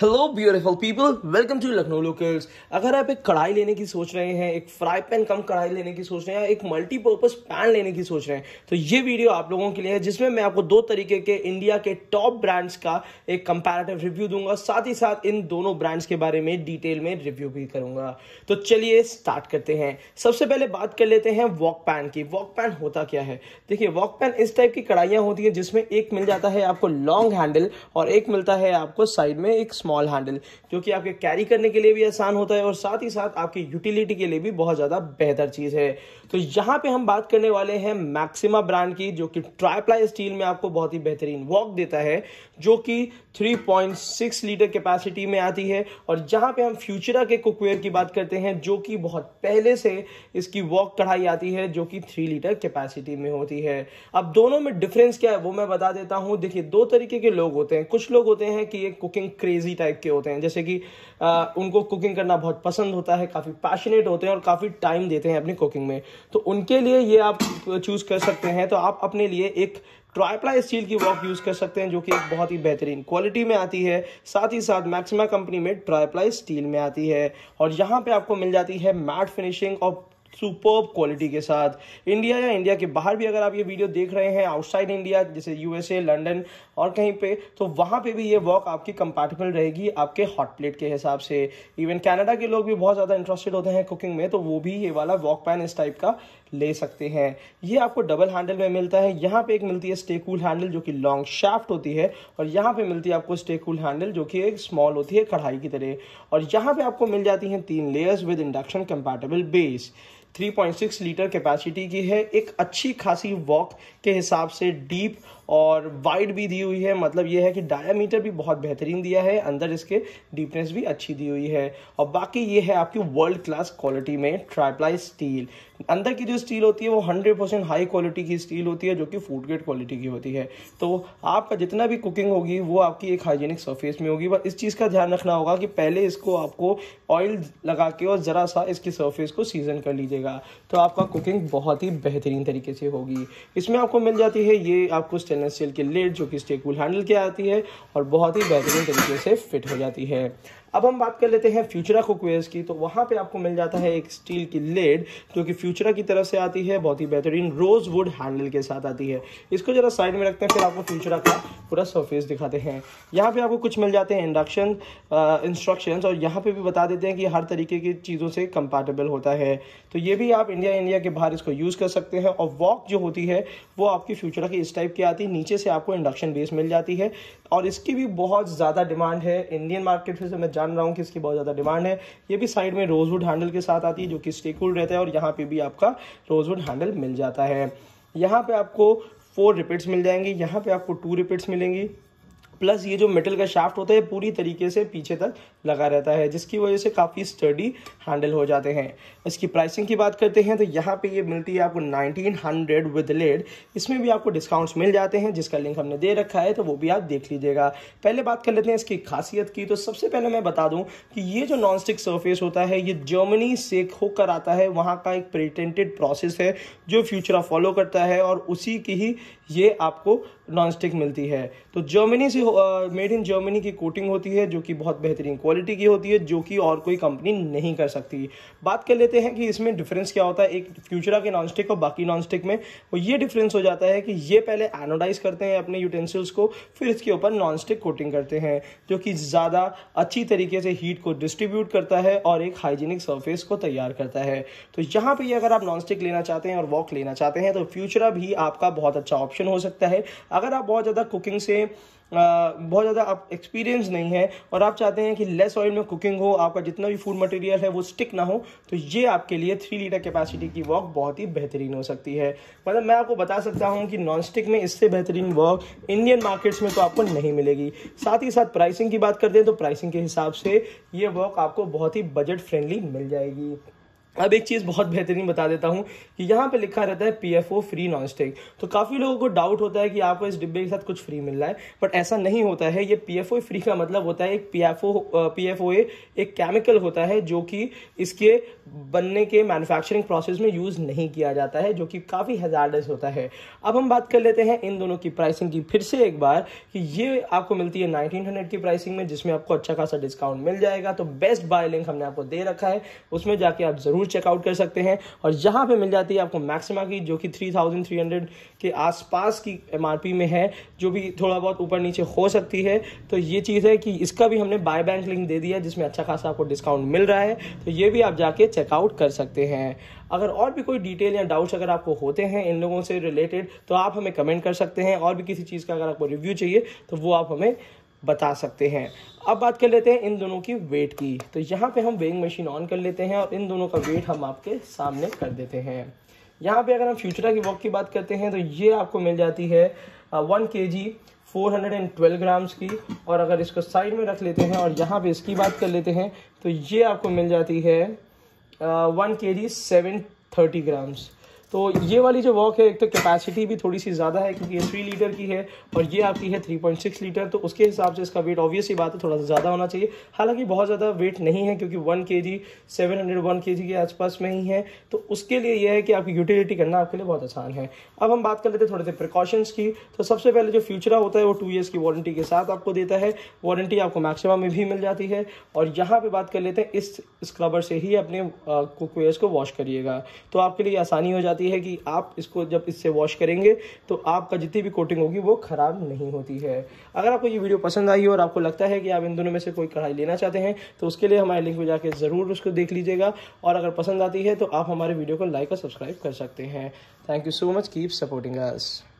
hello beautiful people welcome to Lucknow locals अगर आप एक कढ़ाई लेने की सोच रहे हैं एक फ्राई पैन कम कढ़ाई लेने की सोच रहे हैं एक मल्टीपर्पज पैन लेने की सोच रहे हैं तो ये वीडियो आप लोगों के लिए है जिसमें मैं आपको दो तरीके के इंडिया के टॉप ब्रांड्स का एक कंपैरेटिव रिव्यू दूंगा साथ ही साथ इन दोनों ब्रांड्स के बारे में डिटेल में रिव्यू भी करूंगा तो चलिए स्टार्ट करते हैं सबसे पहले बात कर लेते हैं वॉक पैन की वॉक पैन होता क्या है देखिए वॉक पैन इस टाइप की कढ़ाइयाँ होती है जिसमें एक मिल जाता है आपको लॉन्ग हैंडल और एक मिलता है आपको साइड में एक स्मॉल हैंडल जो कि आपके कैरी करने के लिए भी आसान होता है और साथ ही साथ आपकी यूटिलिटी के लिए भी बहुत ज़्यादा बेहतर चीज़ है तो यहाँ पे हम बात करने वाले हैं मैक्सिमा ब्रांड की जो कि ट्राईप्लाई स्टील में आपको बहुत ही बेहतरीन वॉक देता है जो कि 3.6 लीटर कैपेसिटी में आती है और जहाँ पे हम फ्यूचरा के कुकवेयर की बात करते हैं जो कि बहुत पहले से इसकी वॉक कढ़ाई आती है जो कि थ्री लीटर कैपेसिटी में होती है अब दोनों में डिफरेंस क्या है वो मैं बता देता हूँ देखिए दो तरीके के लोग होते हैं कुछ लोग होते हैं कि ये कुकिंग क्रेजी बिजी टाइप के होते हैं जैसे कि आ, उनको कुकिंग करना बहुत पसंद होता है काफ़ी पैशनेट होते हैं और काफ़ी टाइम देते हैं अपनी कुकिंग में तो उनके लिए ये आप चूज़ कर सकते हैं तो आप अपने लिए एक ट्राईप्लाई स्टील की वॉक यूज़ कर सकते हैं जो कि एक बहुत ही बेहतरीन क्वालिटी में आती है साथ ही साथ मैक्सिमा कंपनी में ट्राईप्लाई स्टील में आती है और यहाँ पे आपको मिल जाती है मैट फिनिशिंग और सुपर क्वालिटी के साथ इंडिया या इंडिया के बाहर भी अगर आप ये वीडियो देख रहे हैं आउटसाइड इंडिया जैसे यूएसए लंदन और कहीं पे तो वहाँ पे भी ये वॉक आपकी कंपैटिबल रहेगी आपके हॉट प्लेट के हिसाब से इवन कनाडा के लोग भी बहुत ज़्यादा इंटरेस्टेड होते हैं कुकिंग में तो वो भी ये वाला वॉक पैन इस टाइप का ले सकते हैं ये आपको डबल हैंडल में मिलता है यहाँ पे एक मिलती है स्टेकूल हैंडल जो कि लॉन्ग शाफ्ट होती है और यहाँ पे मिलती है आपको स्टेकूल हैंडल जो कि एक स्मॉल होती है कढ़ाई की तरह और यहाँ पे आपको मिल जाती हैं तीन layers with induction compatible base 3.6 litre capacity की है एक अच्छी खासी वॉक के हिसाब से डीप और वाइड भी दी हुई है मतलब यह है कि डायामीटर भी बहुत बेहतरीन दिया है अंदर इसके डीपनेस भी अच्छी दी हुई है और बाकी ये है आपकी वर्ल्ड क्लास क्वालिटी में ट्राईप्लाई स्टील अंदर की जो स्टील होती है वो हंड्रेड परसेंट हाई क्वालिटी की स्टील होती है जो कि फूड ग्रेड क्वालिटी की होती है तो आपका जितना भी कुकिंग होगी वो आपकी एक हाइजीनिक सर्फेस में होगी बस इस चीज़ का ध्यान रखना होगा कि पहले इसको आपको ऑयल लगा के और ज़रा सा इसकी सर्फेस को सीजन कर लीजिएगा रखेगा तो आपका कुकिंग बहुत ही बेहतरीन तरीके से होगी इसमें आपको मिल जाती है ये आपको स्टेनलेस स्टील की लेड जो कि स्टेक वूल हैंडल की आती है और बहुत ही बेहतरीन तरीके से फिट हो जाती है अब हम बात कर लेते हैं फ्यूचरा क्वेज की तो वहाँ पे आपको मिल जाता है एक स्टील की लेड जो कि फ्यूचरा की तरफ से आती है बहुत ही बेहतरीन रोज वुड हैंडल के साथ आती है इसको जरा साइड में रखते हैं फिर आपको फ्यूचरा का पूरा सरफेस दिखाते हैं यहाँ पे आपको कुछ मिल जाते हैं इंडक्शन इंस्ट्रक्शन और यहाँ पे भी बता देते हैं कि हर तरीके की चीज़ों से कंपेटेबल होता है तो ये भी आप इंडिया इंडिया के बाहर इसको यूज़ कर सकते हैं और वॉक जो होती है वो आपकी फ्यूचरा की इस टाइप की आती है नीचे से आपको इंडक्शन बेस मिल जाती है और इसकी भी बहुत ज़्यादा डिमांड है इंडियन मार्केट से मैं जान रहा हूँ कि इसकी बहुत ज़्यादा डिमांड है ये भी साइड में रोजवुड हैंडल के साथ आती है जो कि स्टेकुल रहता है और यहाँ पर भी आपका रोजवुड हैंडल मिल जाता है यहाँ पर आपको फोर रिपीट्स मिल जाएंगी यहाँ पे आपको टू रिपीट्स मिलेंगी प्लस ये जो मेटल का शाफ्ट होता है पूरी तरीके से पीछे तक लगा रहता है जिसकी वजह से काफ़ी स्टडी हैंडल हो जाते हैं इसकी प्राइसिंग की बात करते हैं तो यहाँ पे ये मिलती है आपको 1900 विद लेड इसमें भी आपको डिस्काउंट्स मिल जाते हैं जिसका लिंक हमने दे रखा है तो वो भी आप देख लीजिएगा पहले बात कर लेते हैं इसकी खासियत की तो सबसे पहले मैं बता दूँ कि ये जो नॉन स्टिक सरफेस होता है ये जर्मनी से होकर आता है वहाँ का एक पेटेंटेड प्रोसेस है जो फ्यूचरा फॉलो करता है और उसी की ही ये आपको नॉन स्टिक मिलती है तो जर्मनी से हो मेड इन जर्मनी की कोटिंग होती है जो कि बहुत बेहतरीन क्वालिटी की होती है जो कि और कोई कंपनी नहीं कर सकती बात कर लेते हैं कि इसमें डिफरेंस क्या होता है एक फ्यूचरा के नॉन स्टिक और बाकी नॉन स्टिक में वो ये डिफरेंस हो जाता है कि ये पहले एनोडाइज करते हैं अपने यूटेंसिल्स को फिर इसके ऊपर नॉन स्टिक कोटिंग करते हैं जो कि ज़्यादा अच्छी तरीके से हीट को डिस्ट्रीब्यूट करता है और एक हाइजीनिक सरफेस को तैयार करता है तो यहाँ पर अगर आप नॉन स्टिक लेना चाहते हैं और वॉक लेना चाहते हैं तो फ्यूचरा भी आपका बहुत अच्छा ऑप्शन हो सकता है अगर आप बहुत ज़्यादा कुकिंग से बहुत ज़्यादा आप एक्सपीरियंस नहीं है और आप चाहते हैं कि लेस ऑयल में कुकिंग हो आपका जितना भी फूड मटेरियल है वो स्टिक ना हो तो ये आपके लिए थ्री लीटर कैपेसिटी की वॉक बहुत ही बेहतरीन हो सकती है मतलब मैं आपको बता सकता हूँ कि नॉन स्टिक में इससे बेहतरीन वॉक इंडियन मार्केट्स में तो आपको नहीं मिलेगी साथ ही साथ प्राइसिंग की बात करते हैं तो प्राइसिंग के हिसाब से ये वॉक आपको बहुत ही बजट फ्रेंडली मिल जाएगी अब एक चीज़ बहुत बेहतरीन बता देता हूँ कि यहाँ पे लिखा रहता है पी फ्री नॉन स्टिक तो काफ़ी लोगों को डाउट होता है कि आपको इस डिब्बे के साथ कुछ फ्री मिल रहा है बट ऐसा नहीं होता है ये पी फ्री का मतलब होता है एक पी एफ एक केमिकल होता है जो कि इसके बनने के मैन्युफैक्चरिंग प्रोसेस में यूज़ नहीं किया जाता है जो कि काफ़ी हजारडस होता है अब हम बात कर लेते हैं इन दोनों की प्राइसिंग की फिर से एक बार कि ये आपको मिलती है नाइनटीन की प्राइसिंग में जिसमें आपको अच्छा खासा डिस्काउंट मिल जाएगा तो बेस्ट बाय लिंक हमने आपको दे रखा है उसमें जाके आप ज़रूर ज़रूर चेकआउट कर सकते हैं और यहाँ पे मिल जाती है आपको मैक्सिमा की जो कि 3300 के आसपास की एम में है जो भी थोड़ा बहुत ऊपर नीचे हो सकती है तो ये चीज़ है कि इसका भी हमने बाय बैंक लिंक दे दिया जिसमें अच्छा खासा आपको डिस्काउंट मिल रहा है तो ये भी आप जाके चेकआउट कर सकते हैं अगर और भी कोई डिटेल या डाउट्स अगर आपको होते हैं इन लोगों से रिलेटेड तो आप हमें कमेंट कर सकते हैं और भी किसी चीज़ का अगर आपको रिव्यू चाहिए तो वो आप हमें बता सकते हैं अब बात कर लेते हैं इन दोनों की वेट की तो यहाँ पे हम वेइंग मशीन ऑन कर लेते हैं और इन दोनों का वेट हम आपके सामने कर देते हैं यहाँ पे अगर हम फ्यूचरा की वॉक की बात करते हैं तो ये आपको मिल जाती है one K G four hundred and twelve grams की और अगर इसको साइड में रख लेते हैं और यहाँ पे इसकी बात कर लेते हैं तो ये आपको मिल जाती है वन के जी सेवन थर्टी ग्राम्स तो ये वाली जो वॉक है एक तो कैपेसिटी भी थोड़ी सी ज़्यादा है क्योंकि ये थ्री लीटर की है और ये आपकी है थ्री पॉइंट सिक्स लीटर तो उसके हिसाब से इसका वेट ऑब्वियसली बात है थोड़ा सा ज़्यादा होना चाहिए हालांकि बहुत ज़्यादा वेट नहीं है क्योंकि वन के जी सेवन हंड्रेड वन के जी के आसपास में ही है तो उसके लिए यह है कि आपकी यूटिलिटी करना आपके लिए बहुत आसान है अब हम बात कर लेते हैं थोड़े से प्रिकॉशंस की तो सबसे पहले जो फ्यूचरा होता है वो टू ईयर्स की वारंटी के साथ आपको देता है वारंटी आपको मैक्सिमम में भी मिल जाती है और यहाँ पर बात कर लेते हैं इस स्क्रबर से ही अपने कुकवेयर्स को वॉश करिएगा तो आपके लिए आसानी हो जाती बताती है कि आप इसको जब इससे वॉश करेंगे तो आपका जितनी भी कोटिंग होगी वो ख़राब नहीं होती है अगर आपको ये वीडियो पसंद आई और आपको लगता है कि आप इन दोनों में से कोई कढ़ाई लेना चाहते हैं तो उसके लिए हमारे लिंक में जाकर ज़रूर उसको देख लीजिएगा और अगर पसंद आती है तो आप हमारे वीडियो को लाइक और सब्सक्राइब कर सकते हैं thank you so much keep supporting us